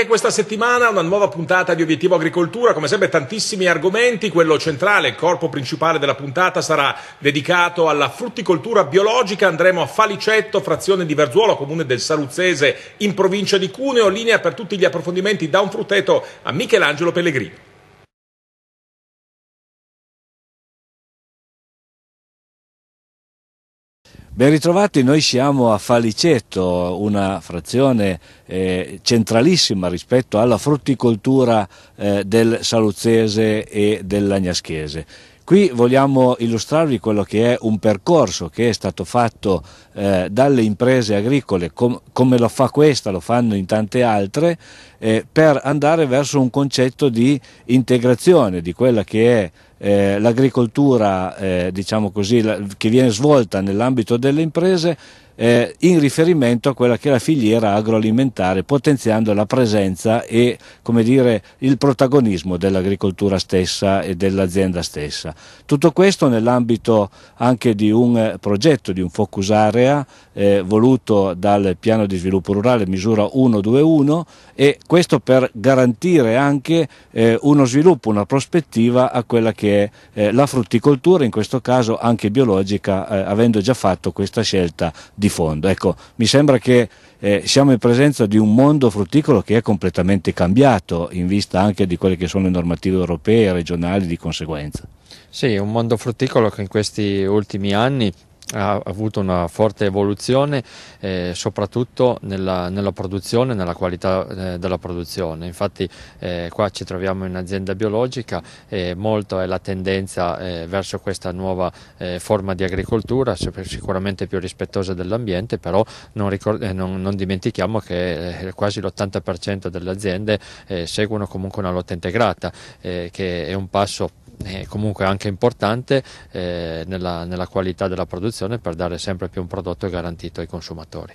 anche questa settimana una nuova puntata di Obiettivo Agricoltura, come sempre tantissimi argomenti, quello centrale, il corpo principale della puntata sarà dedicato alla frutticoltura biologica, andremo a Falicetto, frazione di Verzuolo, comune del Saluzzese, in provincia di Cuneo, linea per tutti gli approfondimenti da un frutteto a Michelangelo Pellegrino. Ben ritrovati, noi siamo a Faliceto, una frazione eh, centralissima rispetto alla frutticoltura eh, del Saluzese e dell'agnaschese. Qui vogliamo illustrarvi quello che è un percorso che è stato fatto eh, dalle imprese agricole, com come lo fa questa, lo fanno in tante altre, eh, per andare verso un concetto di integrazione di quella che è eh, l'agricoltura eh, diciamo così, la, che viene svolta nell'ambito delle imprese eh, in riferimento a quella che è la filiera agroalimentare, potenziando la presenza e dire, il protagonismo dell'agricoltura stessa e dell'azienda stessa. Tutto questo nell'ambito anche di un eh, progetto, di un focus area eh, voluto dal piano di sviluppo rurale misura 121 e questo per garantire anche eh, uno sviluppo, una prospettiva a quella che è eh, la frutticoltura, in questo caso anche biologica, eh, avendo già fatto questa scelta di fondo. Ecco, mi sembra che eh, siamo in presenza di un mondo frutticolo che è completamente cambiato in vista anche di quelle che sono le normative europee e regionali di conseguenza. Sì, un mondo frutticolo che in questi ultimi anni ha avuto una forte evoluzione eh, soprattutto nella, nella produzione, nella qualità eh, della produzione. Infatti eh, qua ci troviamo in azienda biologica e molto è la tendenza eh, verso questa nuova eh, forma di agricoltura, sicuramente più rispettosa dell'ambiente, però non, ricord- eh, non, non dimentichiamo che quasi l'80% delle aziende seguono comunque una lotta integrata, che è un passo eh, comunque anche importante eh, nella, nella qualità della produzione per dare sempre più un prodotto garantito ai consumatori.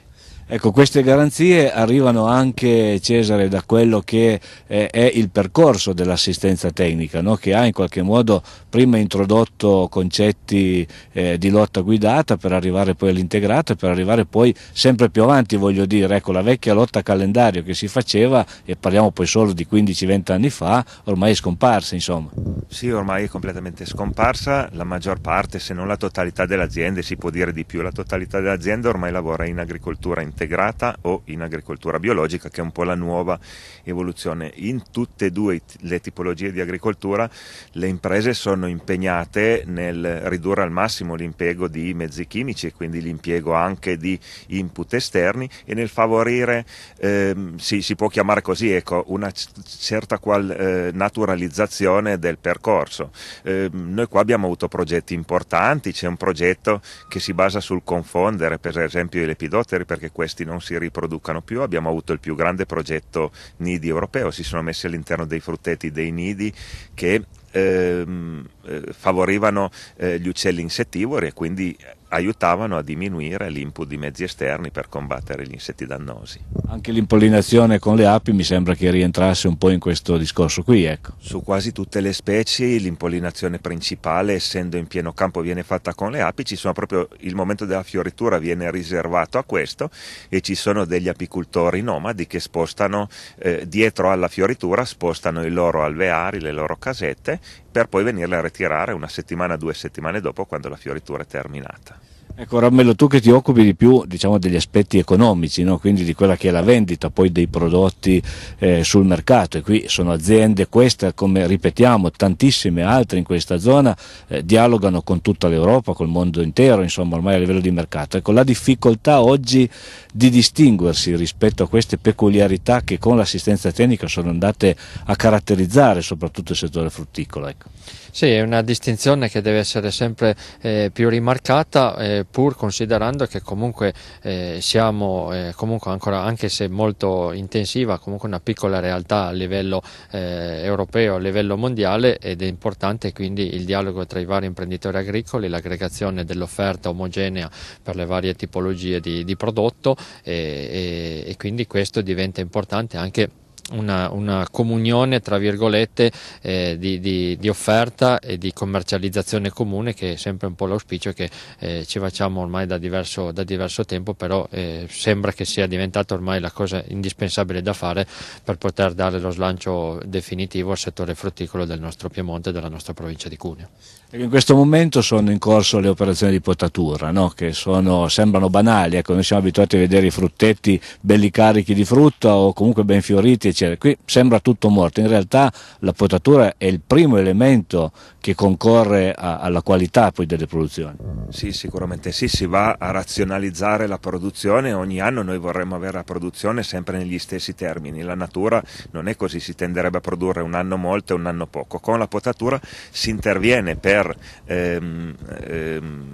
Ecco, queste garanzie arrivano anche, Cesare, da quello che eh, è il percorso dell'assistenza tecnica, no? che ha in qualche modo prima introdotto concetti eh, di lotta guidata per arrivare poi all'integrato e per arrivare poi sempre più avanti, voglio dire, ecco, la vecchia lotta calendario che si faceva, e parliamo poi solo di 15-20 anni fa, ormai è scomparsa, insomma. Sì, ormai è completamente scomparsa, la maggior parte, se non la totalità dell'azienda, si può dire di più, la totalità dell'azienda ormai lavora in agricoltura interna integrata o in agricoltura biologica, che è un po' la nuova evoluzione. In tutte e due le tipologie di agricoltura le imprese sono impegnate nel ridurre al massimo l'impiego di mezzi chimici e quindi l'impiego anche di input esterni e nel favorire, ehm, si, si, può chiamare così, ecco, una certa qual, eh, naturalizzazione del percorso. Eh, noi qua abbiamo avuto progetti importanti, c'è un progetto che si basa sul confondere per esempio i lepidotteri perché questo questi non si riproducano più. Abbiamo avuto il più grande progetto nidi europeo, si sono messi all'interno dei frutteti dei nidi che ehm, eh, favorivano eh, gli uccelli insettivori e quindi aiutavano a diminuire l'input di mezzi esterni per combattere gli insetti dannosi. Anche l'impollinazione con le api mi sembra che rientrasse un po' in questo discorso qui, ecco. Su quasi tutte le specie l'impollinazione principale, essendo in pieno campo, viene fatta con le api, ci sono proprio il momento della fioritura viene riservato a questo e ci sono degli apicultori nomadi che spostano eh, dietro alla fioritura spostano i loro alveari, le loro casette per poi venirle a ritirare una settimana, due settimane dopo quando la fioritura è terminata. Ecco Rammello, tu che ti occupi di più diciamo, degli aspetti economici, no? quindi di quella che è la vendita poi dei prodotti eh, sul mercato e qui sono aziende, queste come ripetiamo tantissime altre in questa zona, eh, dialogano con tutta l'Europa, col mondo intero, insomma ormai a livello di mercato. Ecco la difficoltà oggi di distinguersi rispetto a queste peculiarità che con l'assistenza tecnica sono andate a caratterizzare soprattutto il settore frutticolo. Ecco. Sì, è una distinzione che deve essere sempre eh, più rimarcata, eh, pur considerando che comunque eh, siamo, eh, comunque ancora, anche se molto intensiva, comunque una piccola realtà a livello eh, europeo, a livello mondiale ed è importante quindi il dialogo tra i vari imprenditori agricoli, l'aggregazione dell'offerta omogenea per le varie tipologie di, di prodotto e, eh, e, e quindi questo diventa importante anche una, una, comunione tra virgolette eh, di, di, di, offerta e di commercializzazione comune che è sempre un po' l'auspicio che eh, ci facciamo ormai da diverso, da diverso tempo però eh, sembra che sia diventata ormai la cosa indispensabile da fare per poter dare lo slancio definitivo al settore frutticolo del nostro Piemonte e della nostra provincia di Cuneo. Ecco, in questo momento sono in corso le operazioni di potatura no? che sono, sembrano banali, ecco, noi siamo abituati a vedere i fruttetti belli carichi di frutta o comunque ben fioriti difficile, qui sembra tutto morto, in realtà la potatura è il primo elemento che concorre a, alla qualità poi delle produzioni. Sì, sicuramente sì, si va a razionalizzare la produzione, ogni anno noi vorremmo avere la produzione sempre negli stessi termini, la natura non è così, si tenderebbe a produrre un anno molto e un anno poco, con la potatura si interviene per... Ehm, ehm,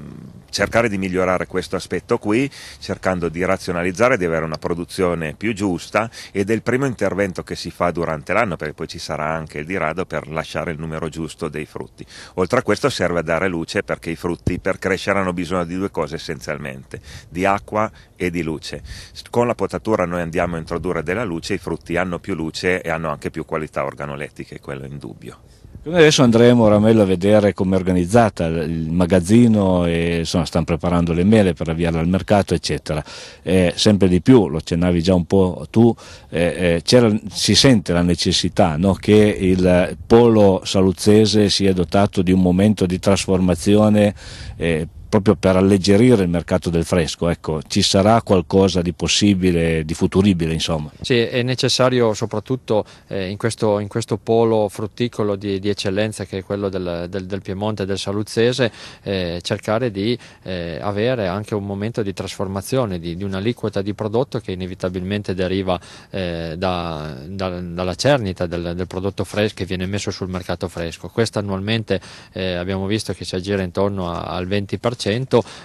cercare di migliorare questo aspetto qui, cercando di razionalizzare, di avere una produzione più giusta ed è il primo intervento che si fa durante l'anno perché poi ci sarà anche il dirado per lasciare il numero giusto dei frutti. Oltre a questo serve a dare luce perché i frutti per crescere hanno bisogno di due cose essenzialmente, di acqua e di luce. Con la potatura noi andiamo a introdurre della luce, i frutti hanno più luce e hanno anche più qualità organolettiche, quello in dubbio. Noi adesso andremo a Ramello a vedere come è organizzata il magazzino, e, insomma, stanno preparando le mele per avviarle al mercato, eccetera. Eh, sempre di più, lo accennavi già un po' tu, eh, eh, si sente la necessità no, che il polo saluzzese sia dotato di un momento di trasformazione eh, proprio per alleggerire il mercato del fresco, ecco, ci sarà qualcosa di possibile, di futuribile insomma. Sì, è necessario soprattutto eh, in, questo, in, questo, polo frutticolo di, di, eccellenza che è quello del, del, del Piemonte e del Saluzzese eh, cercare di eh, avere anche un momento di trasformazione di, di un'aliquota di prodotto che inevitabilmente deriva eh, da, da, dalla cernita del, del, prodotto fresco che viene messo sul mercato fresco. Questa annualmente eh, abbiamo visto che si aggira intorno a, al 20%,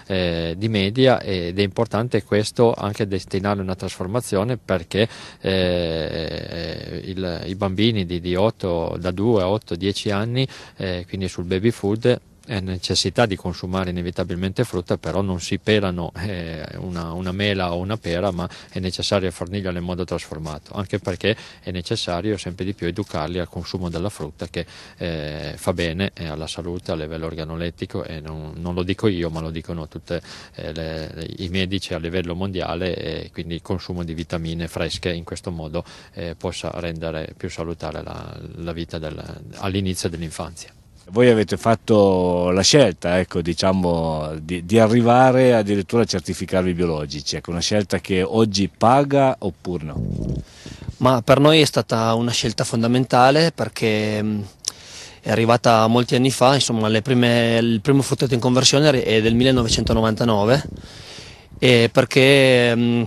eh, di media ed è importante questo anche destinare una trasformazione perché eh, eh il, i bambini di, di 8, da 2 a 8-10 anni, eh, quindi sul baby food, eh, necessità di consumare inevitabilmente frutta, però non si pelano eh, una, una, mela o una pera, ma è necessario fornirgliela nel modo trasformato, anche perché è necessario sempre di più educarli al consumo della frutta che eh, fa bene eh, alla salute a livello organolettico e non, non lo dico io, ma lo dicono tutti eh, i medici a livello mondiale e quindi il consumo di vitamine fresche in questo modo eh, possa rendere più salutare la, la vita del, all'inizio dell'infanzia voi avete fatto la scelta ecco, diciamo, di, di, arrivare addirittura a certificarvi biologici, ecco, una scelta che oggi paga oppure no? Ma per noi è stata una scelta fondamentale perché mm, è arrivata molti anni fa, insomma prime, il primo frutteto in conversione è del 1999 perché mm,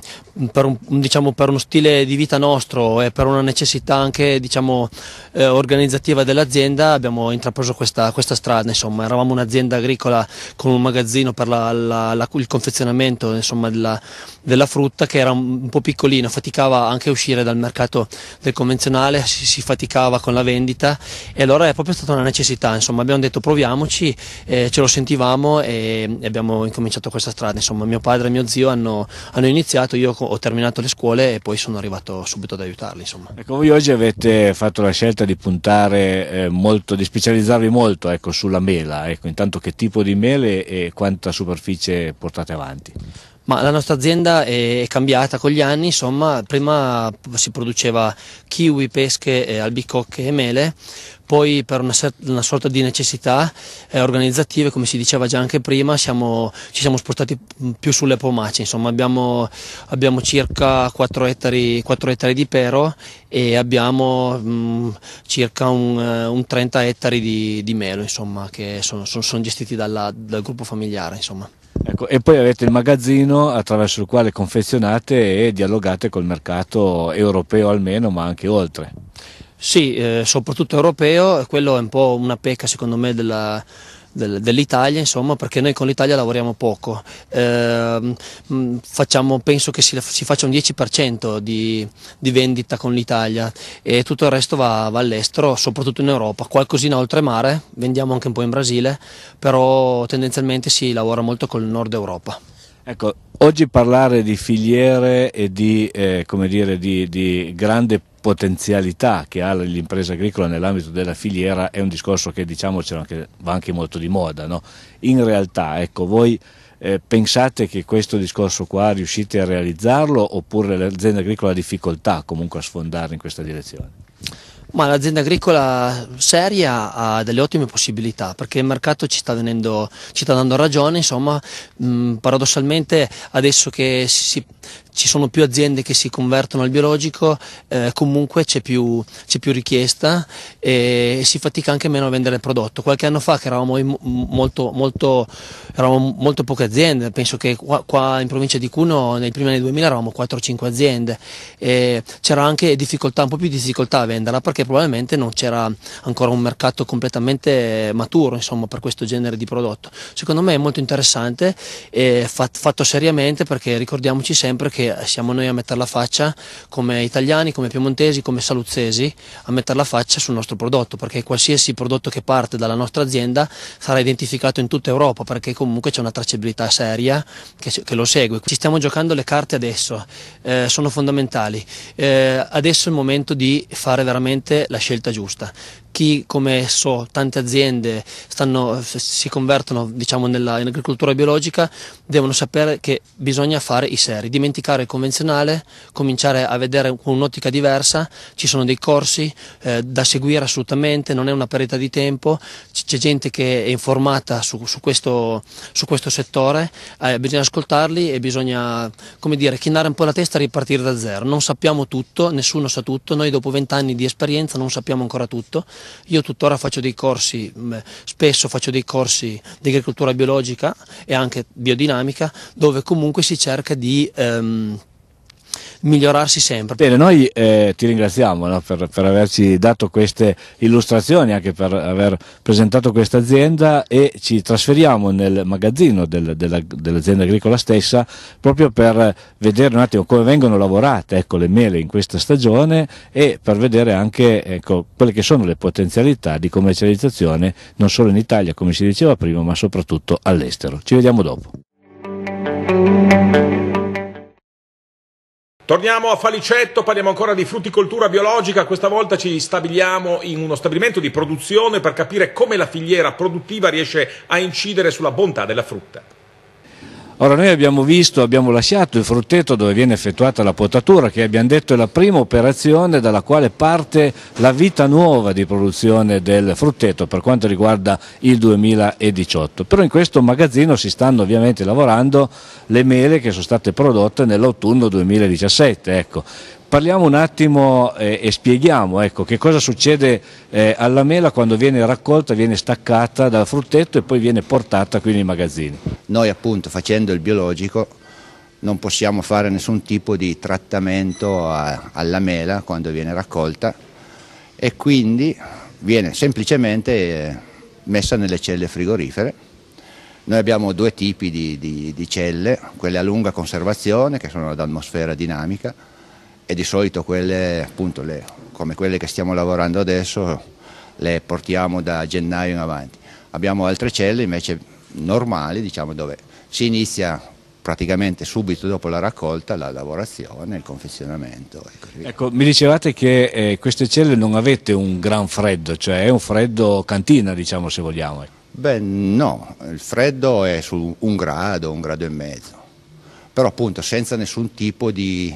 per, un, diciamo, per, uno stile di vita nostro e per una necessità anche diciamo, eh, organizzativa dell'azienda abbiamo intrapreso questa, questa strada. Insomma. Eravamo un'azienda agricola con un magazzino per la, la, la, il confezionamento insomma, della, della, frutta che era un, po' piccolino, faticava anche a uscire dal mercato del convenzionale, si, si, faticava con la vendita e allora è proprio stata una necessità. Insomma. Abbiamo detto proviamoci, eh, ce lo sentivamo e, e abbiamo incominciato questa strada. Insomma. Mio padre e mio zio hanno, hanno iniziato, io con ho terminato le scuole e poi sono arrivato subito ad aiutarli. Insomma. Ecco, voi oggi avete fatto la scelta di puntare eh, molto, di specializzarvi molto ecco, sulla mela, ecco, intanto che tipo di mele e quanta superficie portate avanti? Ma la nostra azienda è cambiata con gli anni, insomma, prima si produceva kiwi, pesche, eh, albicocche e mele, poi per una, una sorta di necessità eh, organizzative, come si diceva già anche prima, siamo, ci siamo spostati più sulle pomace, insomma, abbiamo, abbiamo circa 4 ettari, 4 ettari, di pero e abbiamo mh, mm, circa un, eh, un, 30 ettari di, di melo, insomma, che sono, sono, sono gestiti dalla, dal gruppo familiare, insomma. Ecco, e poi avete il magazzino attraverso il quale confezionate e dialogate col mercato europeo almeno, ma anche oltre. Sì, eh, soprattutto europeo, quello è un po' una pecca secondo me della, dell'Italia, insomma, perché noi con l'Italia lavoriamo poco. Eh, facciamo, penso che si, si, faccia un 10% di, di, vendita con l'Italia e tutto il resto va, va all'estero, soprattutto in Europa. Qualcosina oltremare, vendiamo anche un po' in Brasile, però tendenzialmente si lavora molto con il nord Europa. Ecco, oggi parlare di filiere e di, eh, dire, di, di grande potenzialità che ha l'impresa agricola nell'ambito della filiera è un discorso che diciamo anche, va anche molto di moda. No? In realtà, ecco, voi eh, pensate che questo discorso qua riuscite a realizzarlo oppure l'azienda agricola ha difficoltà comunque a sfondare in questa direzione? Ma l'azienda agricola seria ha delle ottime possibilità perché il mercato ci sta, venendo, ci sta dando ragione, insomma, mh, paradossalmente adesso che si, ci sono più aziende che si convertono al biologico, eh, comunque c'è più, più, richiesta e si fatica anche meno a vendere il prodotto. Qualche anno fa che eravamo, molto, molto, eravamo molto poche aziende, penso che qua, qua, in provincia di Cuno nei primi anni 2000 eravamo 4-5 aziende e c'era anche difficoltà, un po' più di difficoltà a venderla perché probabilmente non c'era ancora un mercato completamente maturo insomma, per questo genere di prodotto. Secondo me è molto interessante e fatto seriamente perché ricordiamoci sempre che che siamo noi a mettere la faccia come italiani, come piemontesi, come saluzzesi, a mettere la faccia sul nostro prodotto, perché qualsiasi prodotto che parte dalla nostra azienda sarà identificato in tutta Europa, perché comunque c'è una tracciabilità seria che, che, lo segue. Ci stiamo giocando le carte adesso, eh, sono fondamentali. Eh, adesso è il momento di fare veramente la scelta giusta chi come so tante aziende stanno, si convertono diciamo, nella, in agricoltura biologica devono sapere che bisogna fare i seri, dimenticare il convenzionale, cominciare a vedere con un'ottica diversa, ci sono dei corsi eh, da seguire assolutamente, non è una perdita di tempo, c'è gente che è informata su, su, questo, su questo, settore, eh, bisogna ascoltarli e bisogna come dire, chinare un po' la testa e ripartire da zero, non sappiamo tutto, nessuno sa tutto, noi dopo vent'anni di esperienza non sappiamo ancora tutto, io tuttora faccio dei corsi, mm, spesso faccio dei corsi di agricoltura biologica e anche biodinamica, dove comunque si cerca di... Ehm, migliorarsi sempre. Bene, noi eh, ti ringraziamo no, per, per, averci dato queste illustrazioni, anche per aver presentato questa azienda e ci trasferiamo nel magazzino del, della, dell'azienda agricola stessa proprio per vedere un attimo come vengono lavorate ecco, le mele in questa stagione e per vedere anche ecco, quelle che sono le potenzialità di commercializzazione non solo in Italia come si diceva prima ma soprattutto all'estero. Ci vediamo dopo. Torniamo a Falicetto, parliamo ancora di frutticoltura biologica, questa volta ci stabiliamo in uno stabilimento di produzione per capire come la filiera produttiva riesce a incidere sulla bontà della frutta. Ora noi abbiamo visto, abbiamo lasciato il frutteto dove viene effettuata la potatura che abbiamo detto è la prima operazione dalla quale parte la vita nuova di produzione del frutteto per quanto riguarda il 2018. Però in questo magazzino si stanno ovviamente lavorando le mele che sono state prodotte nell'autunno 2017. Ecco parliamo un attimo eh, e spieghiamo ecco, che cosa succede eh, alla mela quando viene raccolta, viene staccata dal fruttetto e poi viene portata qui nei magazzini. Noi appunto facendo il biologico non possiamo fare nessun tipo di trattamento a, alla mela quando viene raccolta e quindi viene semplicemente eh, messa nelle celle frigorifere. Noi abbiamo due tipi di, di, di celle, quelle a lunga conservazione che sono ad atmosfera dinamica e di solito quelle, appunto, le, come quelle che stiamo lavorando adesso le portiamo da gennaio in avanti. Abbiamo altre celle invece normali diciamo, dove si inizia praticamente subito dopo la raccolta la lavorazione, il confezionamento. Ecco, mi dicevate che eh, queste celle non avete un gran freddo, cioè è un freddo cantina diciamo se vogliamo. Ecco. Beh no, il freddo è su un grado, un grado e mezzo, però appunto senza nessun tipo di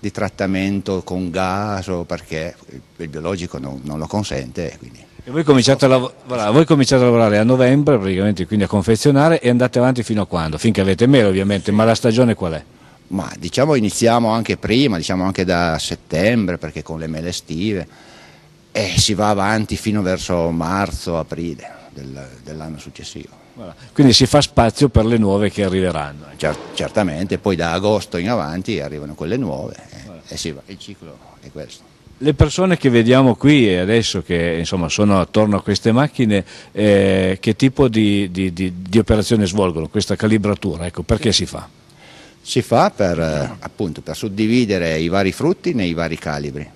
di trattamento con gas o perché il biologico non, non lo consente. Quindi. E voi cominciate, a lavorare, voi cominciate a lavorare a novembre, praticamente quindi a confezionare e andate avanti fino a quando? Finché avete mele ovviamente, ma la stagione qual è? Ma diciamo iniziamo anche prima, diciamo anche da settembre perché con le mele estive e si va avanti fino verso marzo, aprile del, dell'anno successivo. Quindi si fa spazio per le nuove che arriveranno. certamente, poi da agosto in avanti arrivano quelle nuove eh, e va, il ciclo è questo. Le persone che vediamo qui adesso, che insomma, sono attorno a queste macchine, eh, che tipo di, di, di, di operazione svolgono? Questa calibratura, ecco, perché si fa? Si fa per, eh, appunto, per suddividere i vari frutti nei vari calibri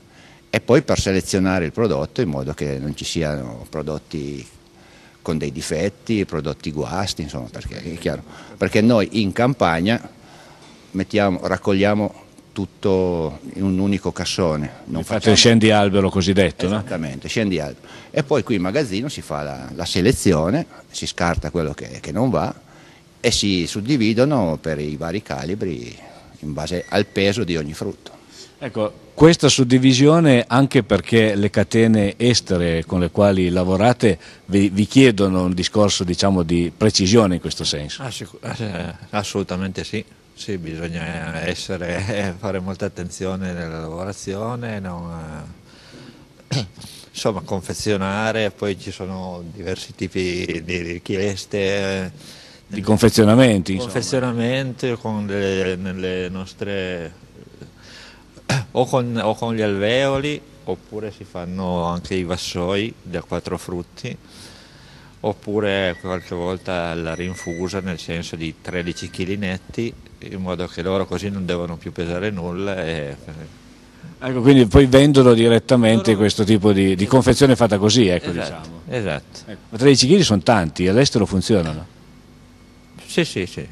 e poi per selezionare il prodotto in modo che non ci siano prodotti con dei difetti, prodotti guasti, insomma, perché, chiaro, perché noi in campagna mettiamo, raccogliamo tutto in un unico cassone. Non Fate facciamo... scendi albero cosiddetto, Esattamente, no? scendi albero. E poi qui in magazzino si fa la, la selezione, si scarta quello che, che, non va e si suddividono per i vari calibri in base al peso di ogni frutto. Ecco, questa suddivisione anche perché le catene estere con le quali lavorate vi, vi chiedono un discorso diciamo, di precisione in questo senso. Ah, eh, assolutamente sì. sì bisogna eh, essere, eh, fare molta attenzione nella lavorazione, non, insomma confezionare, poi ci sono diversi tipi di richieste. Di confezionamenti. Confezionamenti con le, nelle nostre o con, o con gli alveoli oppure si fanno anche i vassoi da quattro frutti oppure qualche volta la rinfusa nel senso di 13 kg netti in modo che loro così non devono più pesare nulla e... ecco quindi poi vendono direttamente loro... questo tipo di, di confezione fatta così ecco esatto, diciamo esatto ecco. ma 13 kg sono tanti all'estero funzionano sì, sì, sì.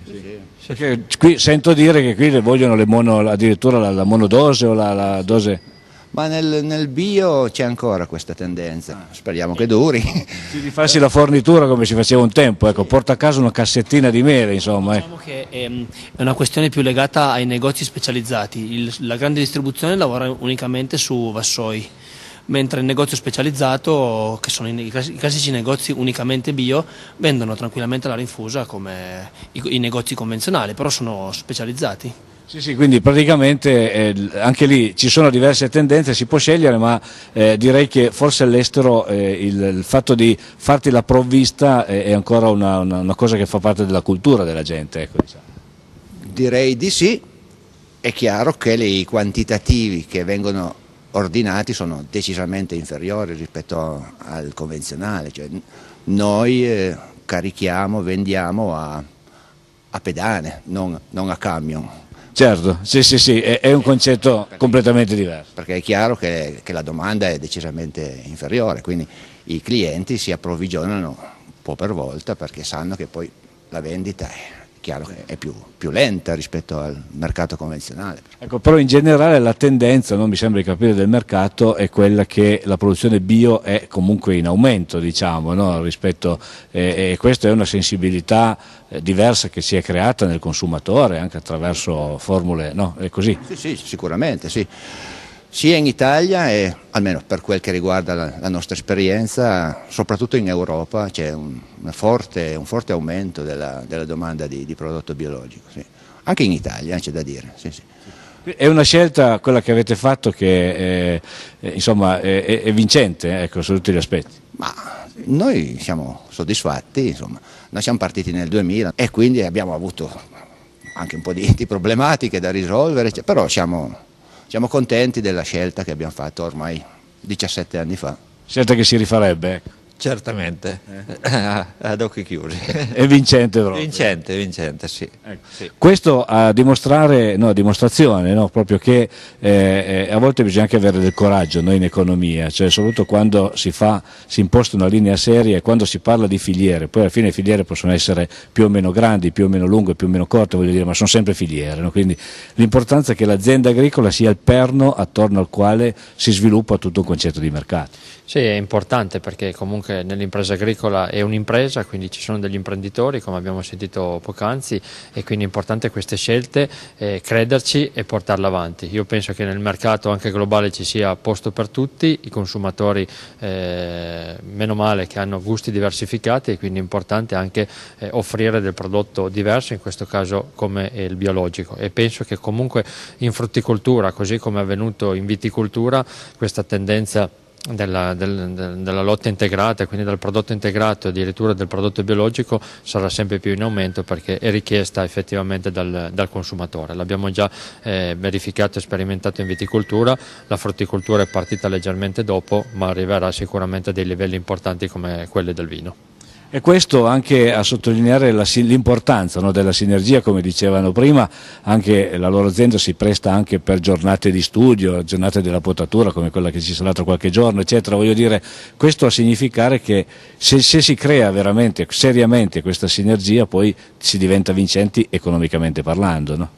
sì, sì. Qui, sento dire che qui vogliono mono, addirittura la, la, monodose o la, la dose... Ma nel, nel bio c'è ancora questa tendenza, ah. speriamo che duri. di farsi la fornitura come si faceva un tempo, ecco, porta a casa una cassettina di mele, insomma. Eh. Diciamo che ehm, è, una questione più legata ai negozi specializzati, Il, la grande distribuzione lavora unicamente su vassoi mentre il negozio specializzato, che sono i classici negozi unicamente bio, vendono tranquillamente la rinfusa come i, negozi convenzionali, però sono specializzati. Sì, sì, quindi praticamente eh, anche lì ci sono diverse tendenze, si può scegliere, ma eh, direi che forse all'estero eh, il, il, fatto di farti la provvista eh, è ancora una, una, una, cosa che fa parte della cultura della gente. Ecco, diciamo. Direi di sì, è chiaro che i quantitativi che vengono ordinati sono decisamente inferiori rispetto al convenzionale. Cioè, noi eh, carichiamo, vendiamo a, a pedane, non, non, a camion. Certo, sì, sì, sì, è, è un concetto perché, completamente diverso. Perché è chiaro che, che, la domanda è decisamente inferiore, quindi i clienti si approvvigionano un po' per volta perché sanno che poi la vendita è chiaro che è più, più, lenta rispetto al mercato convenzionale. Ecco, però in generale la tendenza, non mi sembra di capire, del mercato è quella che la produzione bio è comunque in aumento, diciamo, no? rispetto, eh, e questa è una sensibilità eh, diversa che si è creata nel consumatore anche attraverso formule, no? È così? Sì, sì sicuramente, sì sia in Italia e almeno per quel che riguarda la, la nostra esperienza, soprattutto in Europa c'è un, forte, un forte, aumento della, della domanda di, di, prodotto biologico. Sì. Anche in Italia eh, c'è da dire. Sì, sì. È una scelta quella che avete fatto che è, insomma, è, è vincente eh, ecco, su tutti gli aspetti. Ma noi siamo soddisfatti, insomma. noi siamo partiti nel 2000 e quindi abbiamo avuto anche un po' di, di problematiche da risolvere, cioè, però siamo siamo contenti della scelta che abbiamo fatto ormai 17 anni fa. Scelta che si rifarebbe? Ecco. Certamente, eh. ad occhi chiusi. E vincente proprio. Vincente, vincente, sì. Ecco. sì. Questo a dimostrare, no, a dimostrazione no, proprio che eh, eh, a volte bisogna anche avere del coraggio noi in economia, cioè soprattutto quando si, fa, si imposta una linea seria e quando si parla di filiere, poi alla fine le filiere possono essere più o meno grandi, più o meno lunghe, più o meno corte, voglio dire, ma sono sempre filiere, no? quindi l'importanza è che l'azienda agricola sia il perno attorno al quale si sviluppa tutto un concetto di mercato. Sì, è importante perché comunque che nell'impresa agricola è un'impresa, quindi ci sono degli imprenditori come abbiamo sentito poc'anzi e quindi è importante queste scelte, eh, crederci e portarle avanti. Io penso che nel mercato anche globale ci sia posto per tutti, i consumatori eh, meno male che hanno gusti diversificati e quindi è importante anche eh, offrire del prodotto diverso, in questo caso come il biologico e penso che comunque in frutticoltura, così come è avvenuto in viticoltura, questa tendenza della, del, della, lotta integrata, quindi del prodotto integrato e addirittura del prodotto biologico sarà sempre più in aumento perché è richiesta effettivamente dal, dal consumatore. L'abbiamo già eh, verificato e sperimentato in viticoltura, la frutticoltura è partita leggermente dopo ma arriverà sicuramente a dei livelli importanti come quelli del vino. E questo anche a sottolineare l'importanza no, della sinergia, come dicevano prima, anche la loro azienda si presta anche per giornate di studio, giornate della potatura come quella che ci sarà tra qualche giorno, eccetera. Voglio dire, questo a significare che se, se si crea veramente, seriamente questa sinergia, poi si diventa vincenti economicamente parlando. No?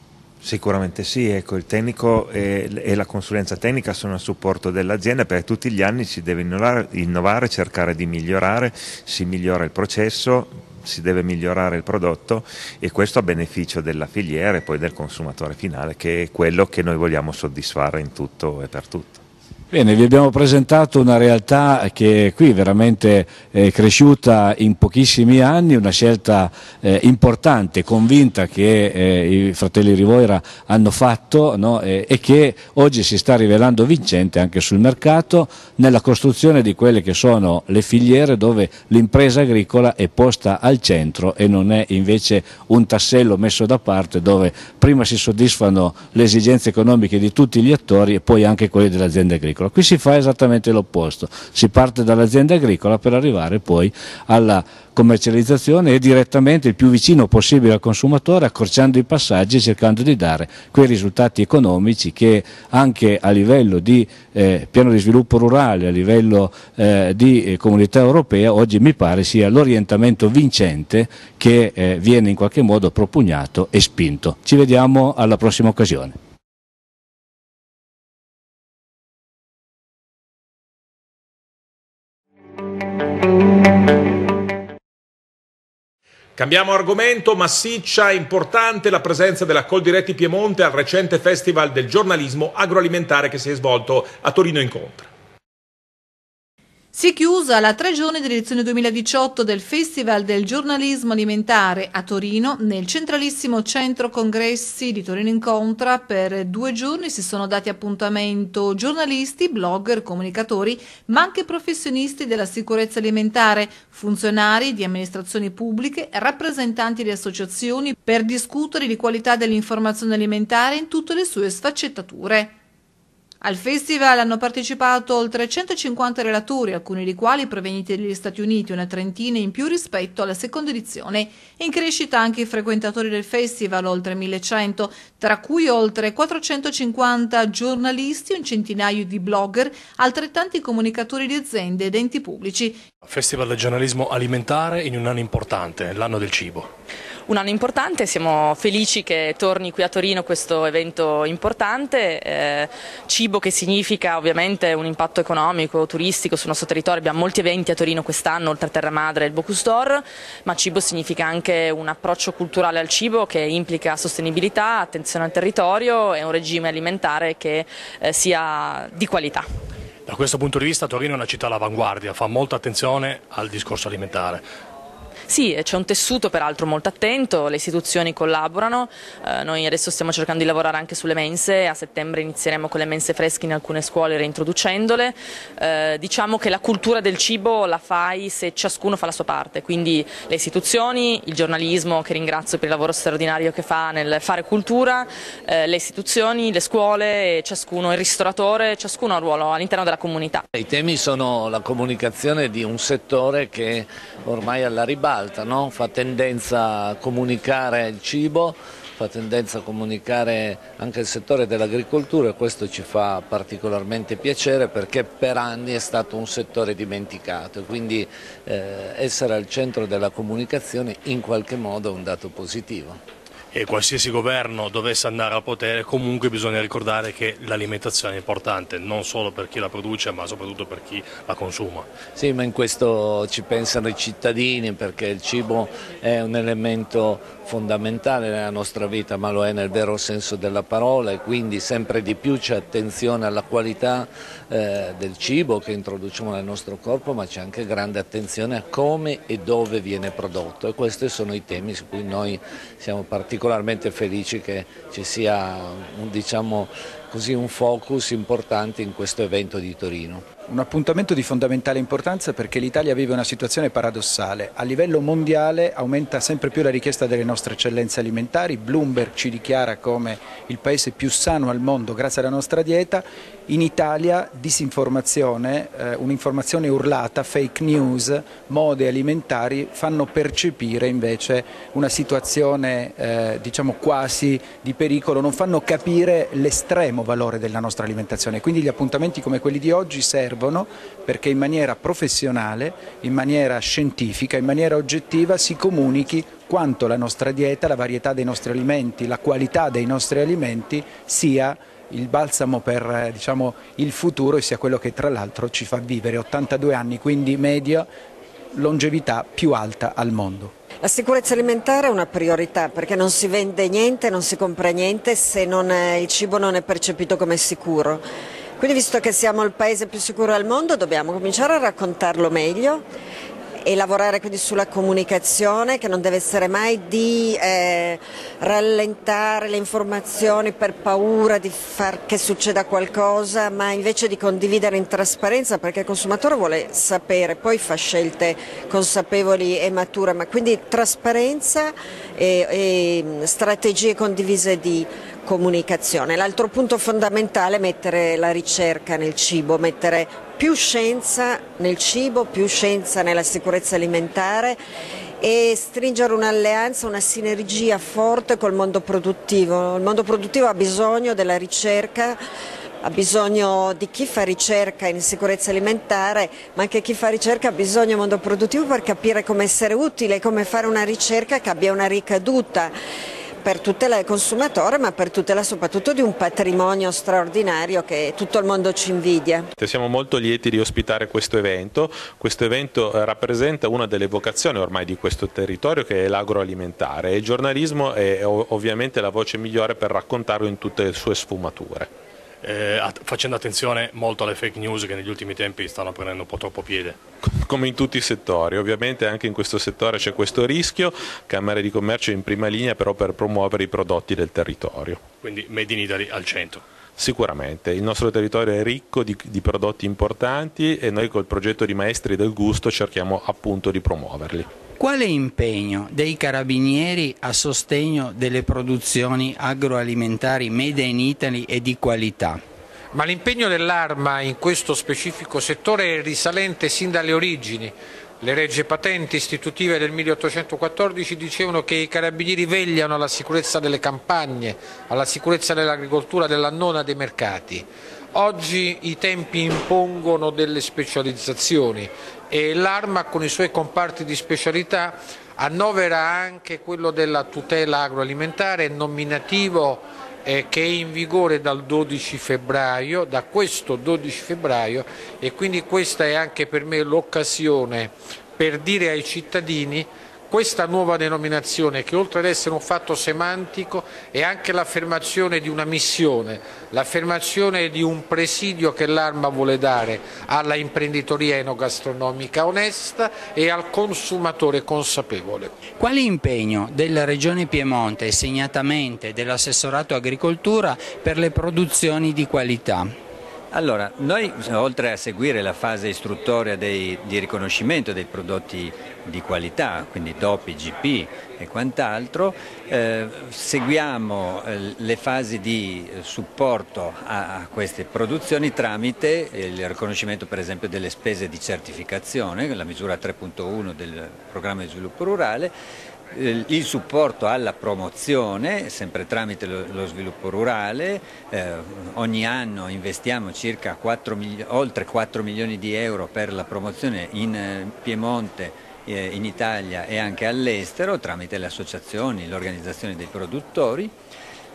Sicuramente sì, ecco, il tecnico e, e, la consulenza tecnica sono a supporto dell'azienda perché tutti gli anni si deve innovare, innovare, cercare di migliorare, si migliora il processo, si deve migliorare il prodotto e questo a beneficio della filiera e poi del consumatore finale che è quello che noi vogliamo soddisfare in tutto e per tutto. Bene, vi abbiamo presentato una realtà che qui è veramente eh, cresciuta in pochissimi anni, una scelta eh, importante, convinta che eh, i fratelli Rivoira hanno fatto no? e, e, che oggi si sta rivelando vincente anche sul mercato nella costruzione di quelle che sono le filiere dove l'impresa agricola è posta al centro e non è invece un tassello messo da parte dove prima si soddisfano le esigenze economiche di tutti gli attori e poi anche quelle dell'azienda agricola agricola. Qui si fa esattamente l'opposto, si parte dall'azienda agricola per arrivare poi alla commercializzazione e direttamente il più vicino possibile al consumatore accorciando i passaggi e cercando di dare quei risultati economici che anche a livello di eh, piano di sviluppo rurale, a livello eh, di eh, comunità europea oggi mi pare sia l'orientamento vincente che eh, viene in qualche modo propugnato e spinto. Ci vediamo alla prossima occasione. Cambiamo argomento, massiccia e importante la presenza della Coldiretti Piemonte al recente Festival del giornalismo agroalimentare che si è svolto a Torino Incontra. Si è chiusa la tre giorni dell'edizione 2018 del Festival del giornalismo alimentare a Torino nel centralissimo centro congressi di Torino Incontra. Per due giorni si sono dati appuntamento giornalisti, blogger, comunicatori, ma anche professionisti della sicurezza alimentare, funzionari di amministrazioni pubbliche, rappresentanti di associazioni per discutere di qualità dell'informazione alimentare in tutte le sue sfaccettature. Al festival hanno partecipato oltre 150 relatori, alcuni dei quali provenienti dagli Stati Uniti, una trentina in più rispetto alla seconda edizione. In crescita anche i frequentatori del festival, oltre 1100, tra cui oltre 450 giornalisti, un centinaio di blogger, altrettanti comunicatori di aziende ed enti pubblici. Festival del giornalismo alimentare in un anno importante, l'anno del cibo un anno importante, siamo felici che torni qui a Torino questo evento importante, eh, cibo che significa ovviamente un impatto economico, turistico sul nostro territorio, abbiamo molti eventi a Torino quest'anno, oltre a Terra Madre e il Bocus d'Or, ma cibo significa anche un approccio culturale al cibo che implica sostenibilità, attenzione al territorio e un regime alimentare che eh, sia di qualità. Da questo punto di vista Torino è una città all'avanguardia, fa molta attenzione al discorso alimentare. Sì, c'è un tessuto peraltro molto attento, le istituzioni collaborano, eh, noi adesso stiamo cercando di lavorare anche sulle mense, a settembre inizieremo con le mense fresche in alcune scuole reintroducendole, eh, diciamo che la cultura del cibo la fai se ciascuno fa la sua parte, quindi le istituzioni, il giornalismo che ringrazio per il lavoro straordinario che fa nel fare cultura, eh, le istituzioni, le scuole, ciascuno il ristoratore, ciascuno ha un ruolo all'interno della comunità. I temi sono la comunicazione di un settore che ormai è alla ribalta alta, no? fa tendenza a comunicare il cibo, fa tendenza a comunicare anche il settore dell'agricoltura e questo ci fa particolarmente piacere perché per anni è stato un settore dimenticato e quindi eh, essere al centro della comunicazione in qualche modo è un dato positivo e qualsiasi governo dovesse andare al potere comunque bisogna ricordare che l'alimentazione è importante non solo per chi la produce ma soprattutto per chi la consuma. Sì ma in questo ci pensano i cittadini perché il cibo è un elemento fondamentale nella nostra vita ma lo è nel vero senso della parola e quindi sempre di più c'è attenzione alla qualità eh, del cibo che introduciamo nel nostro corpo ma c'è anche grande attenzione a come e dove viene prodotto e questi sono i temi su cui noi siamo particolarmente particolarmente felici che ci sia un, diciamo, così, un focus importante in questo evento di Torino. Un appuntamento di fondamentale importanza perché l'Italia vive una situazione paradossale. A livello mondiale aumenta sempre più la richiesta delle nostre eccellenze alimentari. Bloomberg ci dichiara come il paese più sano al mondo grazie alla nostra dieta. In Italia disinformazione, eh, un'informazione urlata, fake news, mode alimentari fanno percepire invece una situazione eh, diciamo quasi di pericolo, non fanno capire l'estremo valore della nostra alimentazione. Quindi gli appuntamenti come quelli di oggi servono servono perché in maniera professionale, in maniera scientifica, in maniera oggettiva si comunichi quanto la nostra dieta, la varietà dei nostri alimenti, la qualità dei nostri alimenti sia il balsamo per eh, diciamo, il futuro e sia quello che tra l'altro ci fa vivere 82 anni, quindi media longevità più alta al mondo. La sicurezza alimentare è una priorità perché non si vende niente, non si compra niente se non, eh, il cibo non è percepito come sicuro. Quindi visto che siamo il paese più sicuro al mondo dobbiamo cominciare a raccontarlo meglio e lavorare quindi sulla comunicazione che non deve essere mai di eh, rallentare le informazioni per paura di far che succeda qualcosa, ma invece di condividere in trasparenza perché il consumatore vuole sapere, poi fa scelte consapevoli e mature, ma quindi trasparenza e, e strategie condivise di comunicazione. L'altro punto fondamentale è mettere la ricerca nel cibo, mettere più scienza nel cibo, più scienza nella sicurezza alimentare e stringere un'alleanza, una sinergia forte col mondo produttivo. Il mondo produttivo ha bisogno della ricerca, ha bisogno di chi fa ricerca in sicurezza alimentare, ma anche chi fa ricerca ha bisogno del mondo produttivo per capire come essere utile, come fare una ricerca che abbia una ricaduta per tutela del consumatore ma per tutela soprattutto di un patrimonio straordinario che tutto il mondo ci invidia. Siamo molto lieti di ospitare questo evento, questo evento eh, rappresenta una delle vocazioni ormai di questo territorio che è l'agroalimentare e il giornalismo è ovviamente la voce migliore per raccontarlo in tutte le sue sfumature eh, facendo attenzione molto alle fake news che negli ultimi tempi stanno prendendo un po' troppo piede. Come in tutti i settori, ovviamente anche in questo settore c'è questo rischio, Camere di Commercio in prima linea però per promuovere i prodotti del territorio. Quindi Made in Italy al centro. Sicuramente, il nostro territorio è ricco di, di, prodotti importanti e noi col progetto di Maestri del Gusto cerchiamo appunto di promuoverli. Quale impegno dei carabinieri a sostegno delle produzioni agroalimentari made in Italy e di qualità? ma l'impegno dell'arma in questo specifico settore è risalente sin dalle origini. Le regge patenti istitutive del 1814 dicevano che i carabinieri vegliano alla sicurezza delle campagne, alla sicurezza dell'agricoltura, della nona dei mercati. Oggi i tempi impongono delle specializzazioni e l'Arma con i suoi comparti di specialità annovera anche quello della tutela agroalimentare nominativo eh, che è in vigore dal 12 febbraio, da questo 12 febbraio e quindi questa è anche per me l'occasione per dire ai cittadini questa nuova denominazione, che oltre ad essere un fatto semantico, è anche l'affermazione di una missione, l'affermazione di un presidio che l'Arma vuole dare alla imprenditoria enogastronomica onesta e al consumatore consapevole. Quale impegno della Regione Piemonte, e segnatamente dell'assessorato agricoltura, per le produzioni di qualità? Allora, noi oltre a seguire la fase istruttoria dei, di riconoscimento dei prodotti di qualità, quindi DOP, IGP e quant'altro, eh, seguiamo eh, le fasi di supporto a, a, queste produzioni tramite il riconoscimento per esempio delle spese di certificazione, la misura 3.1 del programma di sviluppo rurale eh, il supporto alla promozione, sempre tramite lo, sviluppo rurale, eh, ogni anno investiamo circa 4 oltre 4 milioni di euro per la promozione in eh, Piemonte eh, in Italia e anche all'estero tramite le associazioni, l'organizzazione dei produttori.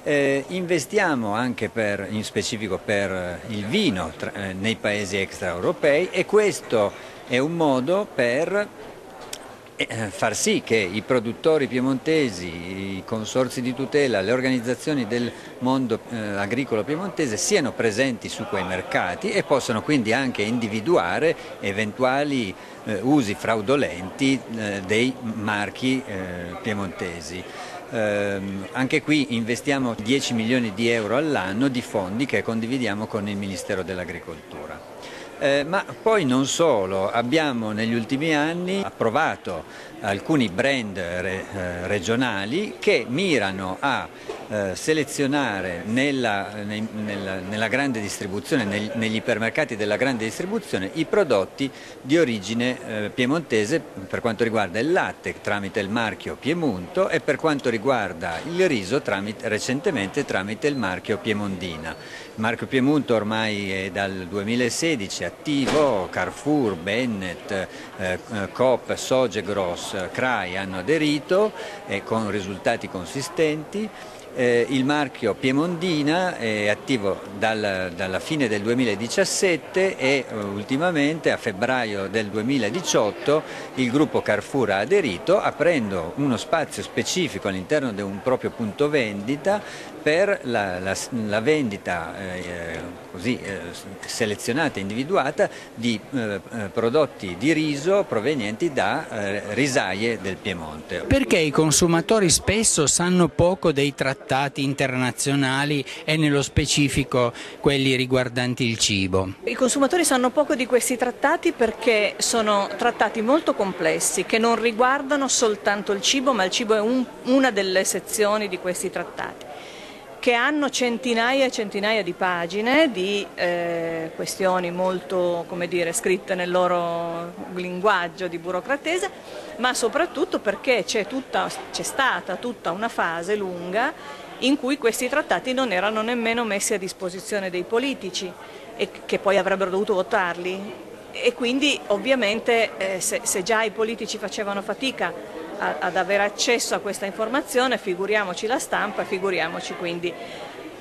Eh, investiamo anche per, in specifico per il vino tra, nei paesi extraeuropei e questo è un modo per eh, far sì che i produttori piemontesi, i consorzi di tutela, le organizzazioni del mondo eh, agricolo piemontese siano presenti su quei mercati e possano quindi anche individuare eventuali eh, usi fraudolenti dei marchi piemontesi. Eh, anche qui investiamo 10 milioni di euro all'anno di fondi che condividiamo con il Ministero dell'Agricoltura. Eh, ma poi non solo, abbiamo negli ultimi anni approvato alcuni brand re, eh, regionali che mirano a eh, selezionare nella, ne, nella, nella, grande distribuzione, nel, negli ipermercati della grande distribuzione, i prodotti di origine eh, piemontese per quanto riguarda il latte tramite il marchio Piemonto e per quanto riguarda il riso tramite, recentemente tramite il marchio Piemondina. Il marchio Piemonto ormai è dal 2016 attivo, Carrefour, Bennett, eh, eh, Coop, Soge Grosso CRAI hanno aderito eh, con risultati consistenti. Eh, il marchio Piemondina è attivo dal, dalla fine del 2017 e eh, ultimamente a febbraio del 2018 il gruppo Carrefour ha aderito aprendo uno spazio specifico all'interno di un proprio punto vendita per la, la, la vendita eh, così, eh, selezionata e individuata di eh, eh, prodotti di riso provenienti da risaie del Piemonte. Perché i consumatori spesso sanno poco dei trattamenti? trattati internazionali e nello specifico quelli riguardanti il cibo. I consumatori sanno poco di questi trattati perché sono trattati molto complessi che non riguardano soltanto il cibo ma il cibo è un, una delle sezioni di questi trattati che hanno centinaia e centinaia di pagine di eh, questioni molto dire, scritte nel loro linguaggio di burocratese, ma soprattutto perché c'è stata tutta una fase lunga in cui questi trattati non erano nemmeno messi a disposizione dei politici e che poi avrebbero dovuto votarli. E quindi ovviamente eh, se, se già i politici facevano fatica ad avere accesso a questa informazione, figuriamoci la stampa, figuriamoci quindi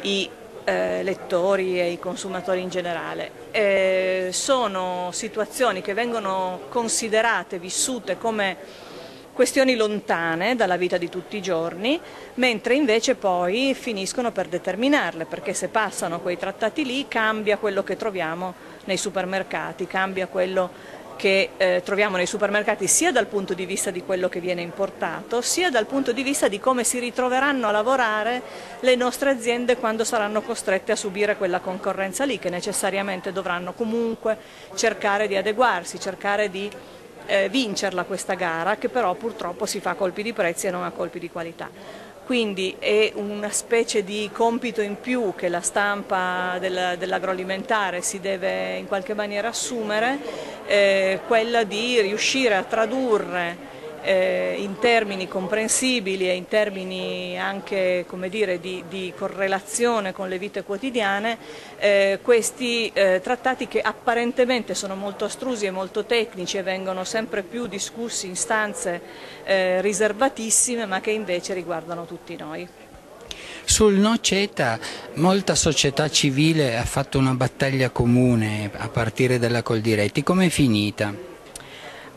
i eh, lettori e i consumatori in generale. Eh, sono situazioni che vengono considerate, vissute come questioni lontane dalla vita di tutti i giorni, mentre invece poi finiscono per determinarle, perché se passano quei trattati lì cambia quello che troviamo nei supermercati, cambia quello che eh, troviamo nei supermercati sia dal punto di vista di quello che viene importato, sia dal punto di vista di come si ritroveranno a lavorare le nostre aziende quando saranno costrette a subire quella concorrenza lì, che necessariamente dovranno comunque cercare di adeguarsi, cercare di eh, vincerla questa gara, che però purtroppo si fa a colpi di prezzi e non a colpi di qualità quindi è una specie di compito in più che la stampa dell'agroalimentare si deve in qualche maniera assumere, eh, quella di riuscire a tradurre eh, in termini comprensibili e in termini anche dire, di, di, correlazione con le vite quotidiane eh, questi eh, trattati che apparentemente sono molto astrusi e molto tecnici e vengono sempre più discussi in stanze eh, riservatissime ma che invece riguardano tutti noi. Sul no CETA molta società civile ha fatto una battaglia comune a partire dalla Coldiretti, come è finita?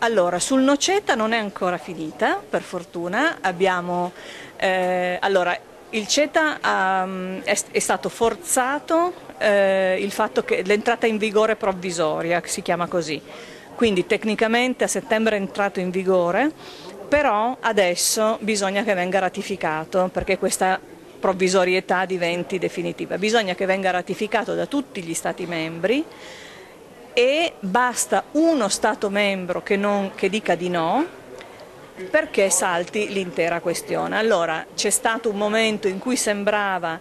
Allora, sul noceta non è ancora finita, per fortuna. Abbiamo, eh, allora, il CETA um, è, è, stato forzato eh, il fatto che l'entrata in vigore provvisoria, si chiama così. Quindi tecnicamente a settembre è entrato in vigore, però adesso bisogna che venga ratificato perché questa provvisorietà diventi definitiva. Bisogna che venga ratificato da tutti gli Stati membri e basta uno Stato membro che, non, che dica di no perché salti l'intera questione. Allora c'è stato un momento in cui sembrava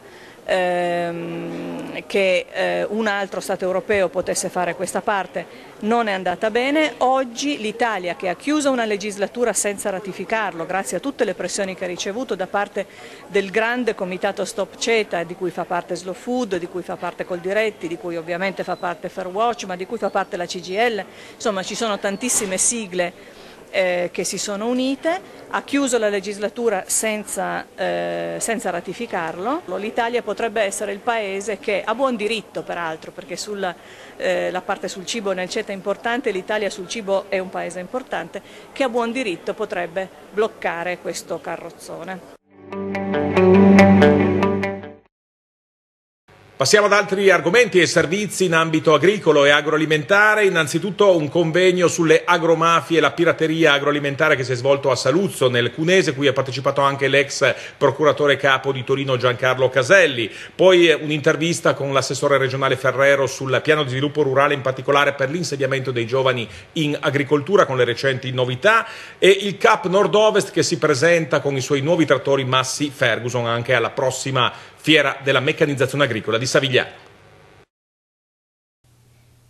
ehm, che eh, un altro Stato europeo potesse fare questa parte non è andata bene. Oggi l'Italia che ha chiuso una legislatura senza ratificarlo, grazie a tutte le pressioni che ha ricevuto da parte del grande comitato Stop CETA, di cui fa parte Slow Food, di cui fa parte Coldiretti, di cui ovviamente fa parte Fair Watch, ma di cui fa parte la CGL, insomma ci sono tantissime sigle eh, che si sono unite, ha chiuso la legislatura senza, eh, senza ratificarlo. L'Italia potrebbe essere il paese che, a buon diritto peraltro, perché sulla eh, la parte sul cibo nel CETA è importante, l'Italia sul cibo è un paese importante, che a buon diritto potrebbe bloccare questo carrozzone. Passiamo ad altri argomenti e servizi in ambito agricolo e agroalimentare. Innanzitutto un convegno sulle agromafie e la pirateria agroalimentare che si è svolto a Saluzzo nel Cunese, cui ha partecipato anche l'ex procuratore capo di Torino Giancarlo Caselli. Poi eh, un'intervista con l'assessore regionale Ferrero sul piano di sviluppo rurale, in particolare per l'insediamento dei giovani in agricoltura con le recenti novità e il CAP Nord-Ovest che si presenta con i suoi nuovi trattori Massi Ferguson anche alla prossima Fiera della Meccanizzazione Agricola di Savigliano.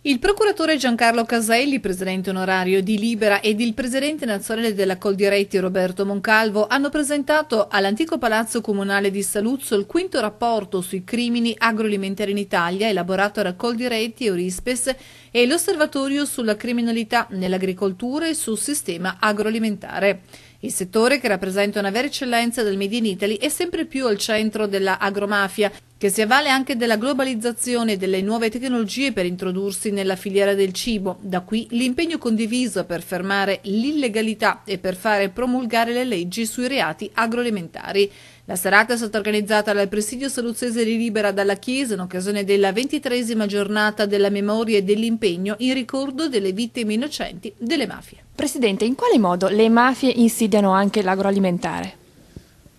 Il procuratore Giancarlo Caselli, presidente onorario di Libera, ed il presidente nazionale della Coldiretti Roberto Moncalvo hanno presentato all'antico palazzo comunale di Saluzzo il quinto rapporto sui crimini agroalimentari in Italia, elaborato da Coldiretti e Eurispes e l'osservatorio sulla criminalità nell'agricoltura e sul sistema agroalimentare. Il settore, che rappresenta una vera eccellenza del Made in Italy, è sempre più al centro della agromafia, che si avvale anche della globalizzazione e delle nuove tecnologie per introdursi nella filiera del cibo. Da qui l'impegno condiviso per fermare l'illegalità e per fare promulgare le leggi sui reati agroalimentari. La serata è stata organizzata dal Presidio Saluzzese di Libera dalla Chiesa in occasione della ventitresima giornata della memoria e dell'impegno in ricordo delle vittime innocenti delle mafie. Presidente, in quale modo le mafie insidiano anche l'agroalimentare?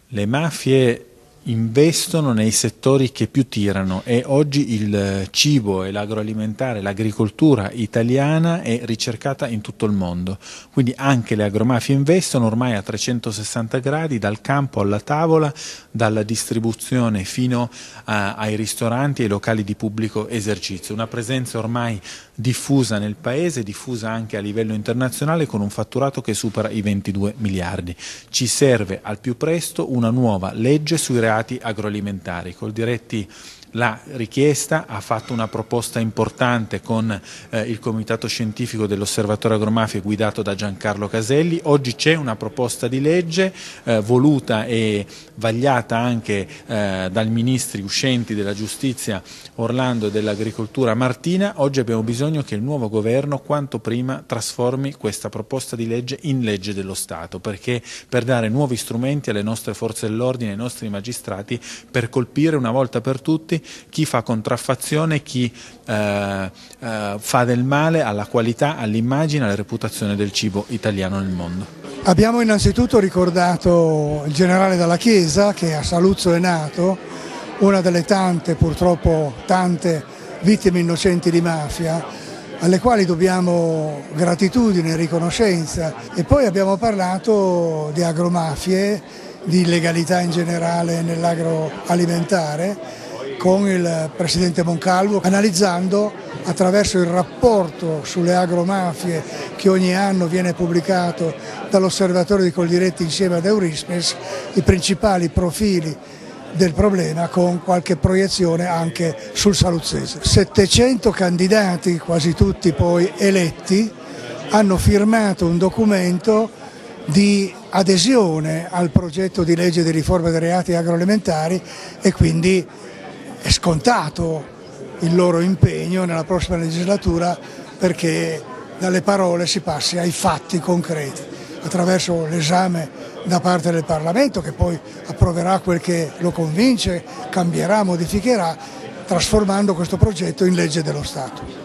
Le mafie investono nei settori che più tirano e oggi il eh, cibo e l'agroalimentare, l'agricoltura italiana è ricercata in tutto il mondo, quindi anche le agromafie investono ormai a 360 gradi dal campo alla tavola, dalla distribuzione fino a, eh, ai ristoranti e ai locali di pubblico esercizio, una presenza ormai diffusa nel paese, diffusa anche a livello internazionale con un fatturato che supera i 22 miliardi. Ci serve al più presto una nuova legge sui reati agroalimentari, col diretti la richiesta, ha fatto una proposta importante con eh, il comitato scientifico dell'osservatorio agromafia guidato da Giancarlo Caselli, oggi c'è una proposta di legge eh, voluta e vagliata anche eh, dal ministri uscenti della giustizia Orlando e dell'agricoltura Martina, oggi abbiamo bisogno che il nuovo governo quanto prima trasformi questa proposta di legge in legge dello Stato, perché per dare nuovi strumenti alle nostre forze dell'ordine, ai nostri magistrati, per colpire una volta per tutti chi fa contraffazione, chi eh, eh, fa del male alla qualità, all'immagine, alla reputazione del cibo italiano nel mondo. Abbiamo innanzitutto ricordato il generale dalla Chiesa che a Saluzzo è nato, una delle tante, purtroppo tante, vittime innocenti di mafia, alle quali dobbiamo gratitudine e riconoscenza. E poi abbiamo parlato di agromafie, di illegalità in generale nell'agroalimentare con il Presidente Moncalvo, analizzando attraverso il rapporto sulle agromafie che ogni anno viene pubblicato dall'osservatorio di Coldiretti insieme ad Eurispes, i principali profili del problema con qualche proiezione anche sul saluzzese. 700 candidati, quasi tutti poi eletti, hanno firmato un documento di adesione al progetto di legge di riforma dei reati agroalimentari e quindi è scontato il loro impegno nella prossima legislatura perché dalle parole si passi ai fatti concreti attraverso l'esame da parte del Parlamento che poi approverà quel che lo convince, cambierà, modificherà, trasformando questo progetto in legge dello Stato.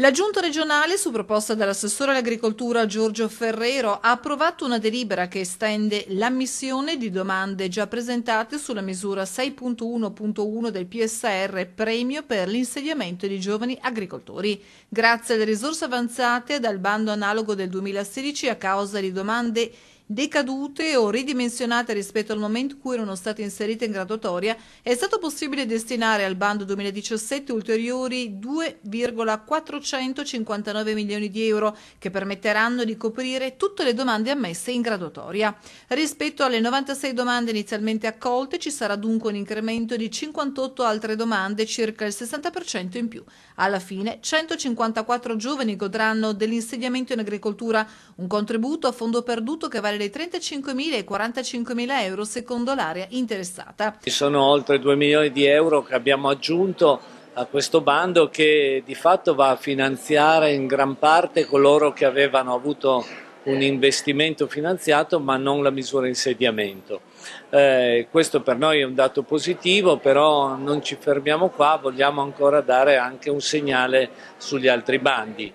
La giunta regionale, su proposta dell'assessore all'agricoltura Giorgio Ferrero, ha approvato una delibera che estende l'ammissione di domande già presentate sulla misura 6.1.1 del PSR premio per l'insediamento di giovani agricoltori. Grazie alle risorse avanzate dal bando analogo del 2016 a causa di domande decadute o ridimensionate rispetto al momento in cui erano state inserite in graduatoria, è stato possibile destinare al bando 2017 ulteriori 2,459 milioni di euro che permetteranno di coprire tutte le domande ammesse in graduatoria. Rispetto alle 96 domande inizialmente accolte ci sarà dunque un incremento di 58 altre domande, circa il 60% in più. Alla fine 154 giovani godranno dell'insediamento in agricoltura, un contributo a fondo perduto che vale dai 35.000 ai 45.000 euro secondo l'area interessata. Ci sono oltre 2 milioni di euro che abbiamo aggiunto a questo bando che di fatto va a finanziare in gran parte coloro che avevano avuto un investimento finanziato ma non la misura insediamento. Eh, questo per noi è un dato positivo, però non ci fermiamo qua, vogliamo ancora dare anche un segnale sugli altri bandi.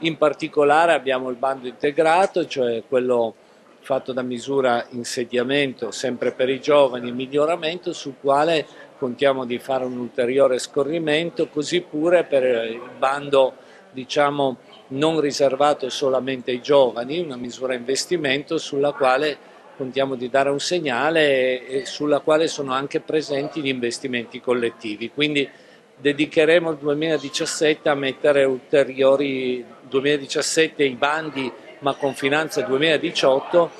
In particolare abbiamo il bando integrato, cioè quello fatto da misura insediamento sempre per i giovani, miglioramento sul quale contiamo di fare un ulteriore scorrimento, così pure per il bando diciamo, non riservato solamente ai giovani, una misura investimento sulla quale contiamo di dare un segnale e sulla quale sono anche presenti gli investimenti collettivi. Quindi dedicheremo il 2017 a mettere ulteriori 2017 i bandi ma con Finanza 2018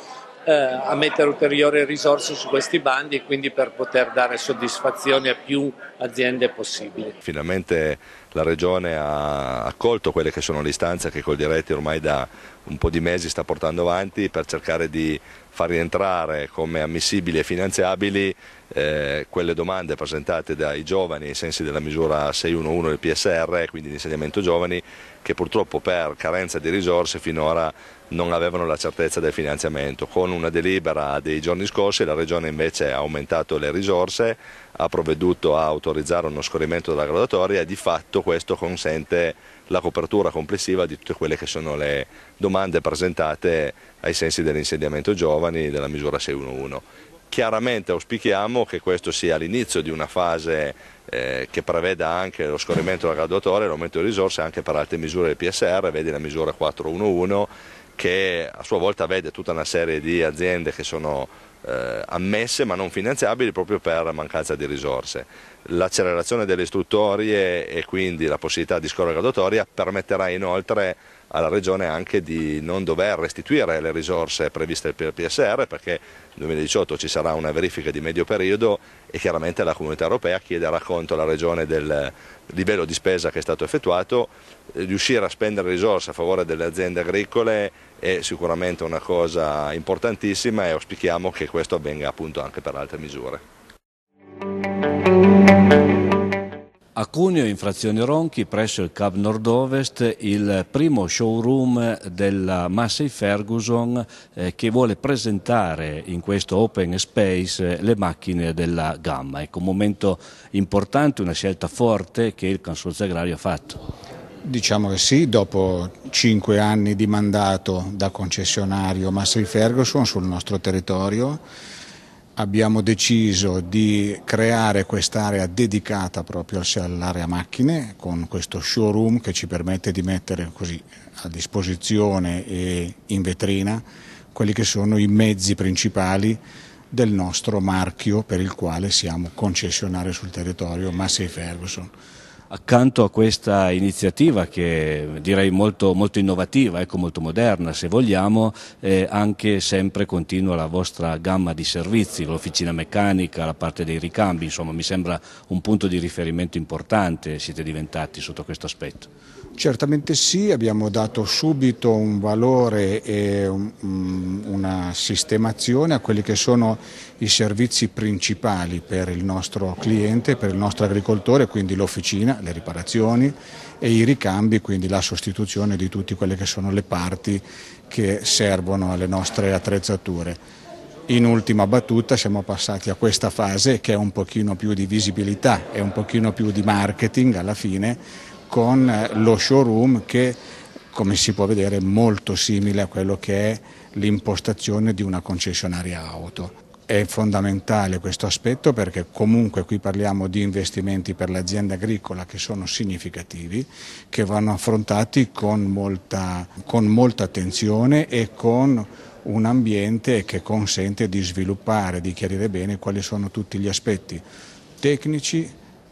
eh, a mettere ulteriori risorse su questi bandi e quindi per poter dare soddisfazione a più aziende possibili. Finalmente la Regione ha accolto quelle che sono le istanze che Coldiretti ormai da un po' di mesi sta portando avanti per cercare di far rientrare come ammissibili e finanziabili eh, quelle domande presentate dai giovani ai sensi della misura 611 del PSR, quindi l'insegnamento giovani, che purtroppo per carenza di risorse finora non avevano la certezza del finanziamento. Con una delibera dei giorni scorsi la Regione invece ha aumentato le risorse, ha provveduto a autorizzare uno scorrimento della graduatoria e di fatto questo consente la copertura complessiva di tutte quelle che sono le domande presentate ai sensi dell'insediamento giovani della misura 611 chiaramente auspichiamo che questo sia l'inizio di una fase eh, che preveda anche lo scorrimento della graduatoria e l'aumento di risorse anche per altre misure del PSR, vedi la misura 411 che a sua volta vede tutta una serie di aziende che sono eh, ammesse ma non finanziabili proprio per mancanza di risorse. L'accelerazione delle istruttorie e quindi la possibilità di scuola graduatoria permetterà inoltre alla Regione anche di non dover restituire le risorse previste per il PSR perché nel 2018 ci sarà una verifica di medio periodo e chiaramente la comunità europea chiederà conto alla Regione del livello di spesa che è stato effettuato, eh, riuscire a spendere risorse a favore delle aziende agricole è sicuramente una cosa importantissima e auspichiamo che questo avvenga appunto anche per altre misure. A Cuneo, in frazione Ronchi, presso il Cab Nord-Ovest, il primo showroom della Massey Ferguson eh, che vuole presentare in questo open space le macchine della gamma. Ecco, un momento importante, una scelta forte che il Consorzio Agrario ha fatto. Diciamo che sì, dopo cinque anni di mandato da concessionario Massey Ferguson sul nostro territorio, abbiamo deciso di creare quest'area dedicata proprio all'area macchine con questo showroom che ci permette di mettere così a disposizione e in vetrina quelli che sono i mezzi principali del nostro marchio per il quale siamo concessionari sul territorio Massey Ferguson accanto a questa iniziativa che direi molto, molto innovativa, ecco, molto moderna se vogliamo, eh, anche sempre continua la vostra gamma di servizi, l'officina meccanica, la parte dei ricambi, insomma mi sembra un punto di riferimento importante siete diventati sotto questo aspetto. Certamente sì, abbiamo dato subito un valore e mm, una sistemazione a quelli che sono i servizi principali per il nostro cliente, per il nostro agricoltore, quindi l'officina, le riparazioni e i ricambi, quindi la sostituzione di tutte quelle che sono le parti che servono alle nostre attrezzature. In ultima battuta siamo passati a questa fase che è un pochino più di visibilità, è un pochino più di marketing alla fine con eh, lo showroom che come si può vedere è molto simile a quello che è l'impostazione di una concessionaria auto. È fondamentale questo aspetto perché comunque qui parliamo di investimenti per l'azienda agricola che sono significativi, che vanno affrontati con molta, con molta attenzione e con un ambiente che consente di sviluppare, di chiarire bene quali sono tutti gli aspetti tecnici,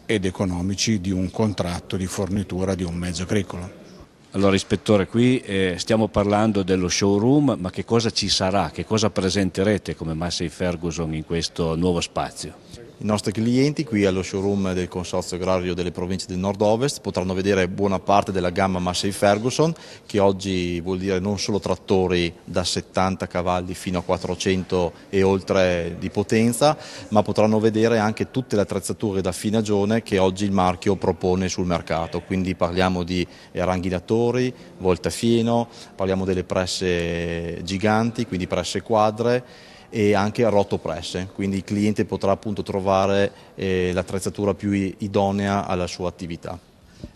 ed economici di un contratto di fornitura di un mezzo agricolo. Allora ispettore, qui eh, stiamo parlando dello showroom, ma che cosa ci sarà, che cosa presenterete come Massey Ferguson in questo nuovo spazio? I nostri clienti qui allo showroom del Consorzio Agrario delle province del Nord-Ovest potranno vedere buona parte della gamma Massey Ferguson che oggi vuol dire non solo trattori da 70 cavalli fino a 400 e oltre di potenza ma potranno vedere anche tutte le attrezzature da finagione che oggi il marchio propone sul mercato quindi parliamo di ranghinatori, voltafieno, parliamo delle presse giganti quindi presse quadre e anche a rotopresse, quindi il cliente potrà appunto trovare eh, l'attrezzatura più idonea alla sua attività.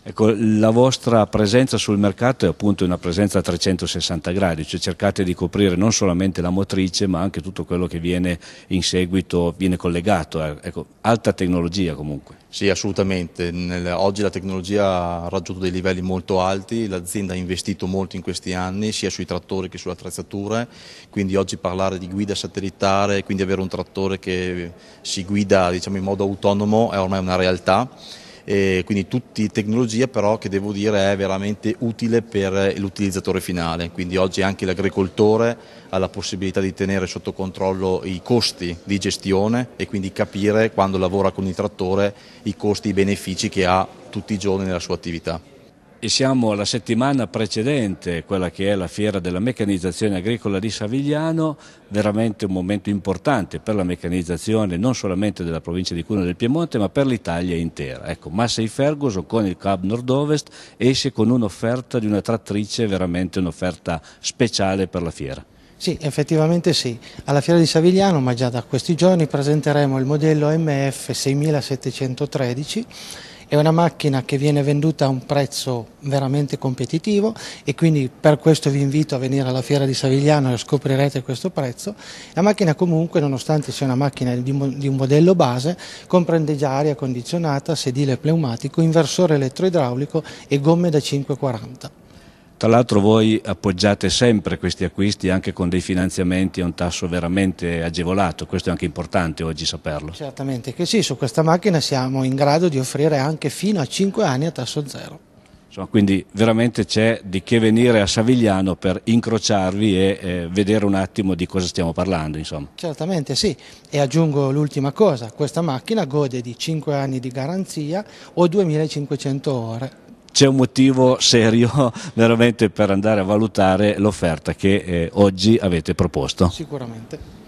Ecco, la vostra presenza sul mercato è appunto una presenza a 360 gradi, cioè cercate di coprire non solamente la motrice ma anche tutto quello che viene in seguito, viene collegato, eh. ecco, alta tecnologia comunque. Sì, assolutamente. oggi la tecnologia ha raggiunto dei livelli molto alti, l'azienda ha investito molto in questi anni sia sui trattori che sulle attrezzature, quindi oggi parlare di guida satellitare, quindi avere un trattore che si guida diciamo, in modo autonomo è ormai una realtà e quindi tutte tecnologia però che devo dire è veramente utile per l'utilizzatore finale, quindi oggi anche l'agricoltore ha la possibilità di tenere sotto controllo i costi di gestione e quindi capire quando lavora con il trattore i costi, i benefici che ha tutti i giorni nella sua attività e siamo alla settimana precedente, quella che è la fiera della meccanizzazione agricola di Savigliano, veramente un momento importante per la meccanizzazione non solamente della provincia di Cuneo del Piemonte ma per l'Italia intera. Ecco, Massey Ferguson con il Cab Nord-Ovest esce con un'offerta di una trattrice, veramente un'offerta speciale per la fiera. Sì, effettivamente sì. Alla Fiera di Savigliano, ma già da questi giorni, presenteremo il modello MF 6713 è una macchina che viene venduta a un prezzo veramente competitivo e quindi per questo vi invito a venire alla fiera di Savigliano e scoprirete questo prezzo. La macchina comunque, nonostante sia una macchina di, di un modello base, comprende già aria condizionata, sedile pneumatico, inversore elettroidraulico e gomme da 540. Tra l'altro voi appoggiate sempre questi acquisti anche con dei finanziamenti a un tasso veramente agevolato, questo è anche importante oggi saperlo. Certamente che sì, su questa macchina siamo in grado di offrire anche fino a 5 anni a tasso zero. Insomma, quindi veramente c'è di che venire a Savigliano per incrociarvi e eh, vedere un attimo di cosa stiamo parlando. Insomma. Certamente sì, e aggiungo l'ultima cosa, questa macchina gode di 5 anni di garanzia o 2500 ore c'è un motivo serio veramente per andare a valutare l'offerta che eh, oggi avete proposto. Sicuramente.